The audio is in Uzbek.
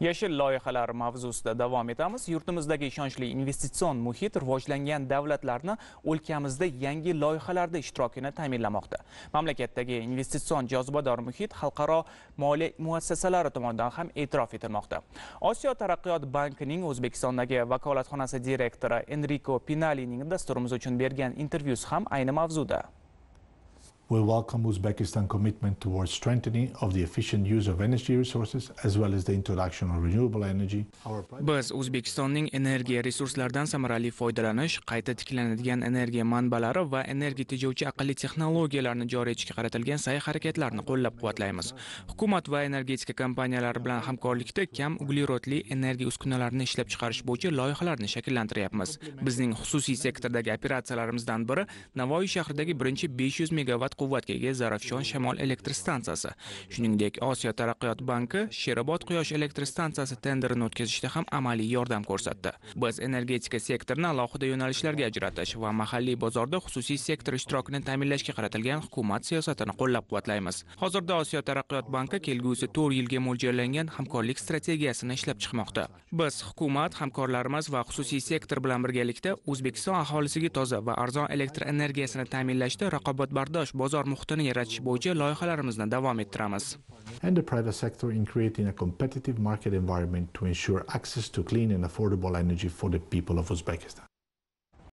Yashil loyihalar mavzusida davom etamiz. Yurtimizdagi ishonchli investitsion muhit rivojlangan davlatlarni o'lkamizda yangi loyihalarda ishtirokini ta'minlamoqda. Mamlakatdagi investitsion jozibador muhit xalqaro moliya muassasalari tomonidan ham e'tirof etilmoqda. Osiyo taraqqiyot bankining O'zbekistondagi vakolatxonasi direktori Enriko Pinalining dasturimiz uchun bergan intervyusi ham ayni mavzuda. will welcome Uzbekistan's commitment towards strengthening of the efficient use of energy resources as well as the introduction of renewable energy. Biz O'zbekistonning energiya resurslaridan samarali foydalanish, qayta tiklanadigan energiya manbalari va energiya tejovchi aqlli texnologiyalarni joriy etishga qaratilgan sa'y-harakatlarni qo'llab-quvvatlaymiz. Hukumat va energetika kompaniyalari bilan hamkorlikda kam uglerodli energiya uskunalarini ishlab chiqarish bo'yicha loyihalarni shakllantiryapmiz. Bizning xususiy sektordagi operatsiyalarimizdan biri Navoiy shahridagi birinchi 500 megavat quvvatga zarafshon shamol elektr stansiyasi shuningdek osiyo taraqqiyot banki sherobod quyosh elektr stansiyasi tenderini o'tkazishda ham amaliy yordam ko'rsatdi biz energetika sektorini alohida yo'nalishlarga ajratish va mahalliy bozorda xususiy sektor ishtirokini ta'minlashga qaratilgan hukumat siyosatini qo'llab quvvatlaymiz hozirda osiyo taraqqiyot banki kelgusi to'rt yilga mo'ljallangan hamkorlik strategiyasini ishlab chiqmoqda biz hukumat hamkorlarimiz va xususiy sektor bilan birgalikda o'zbekiston aholisiga toza va arzon elektr energiyasini ta'minlashda raqobatbardosh bozor muhitini yaratish bo'yicha loyihalarimizni davom ettiramiz and the private sector in creating a competitive market environment to ensure access to clean and affordable energy for the people of Uzbekistan.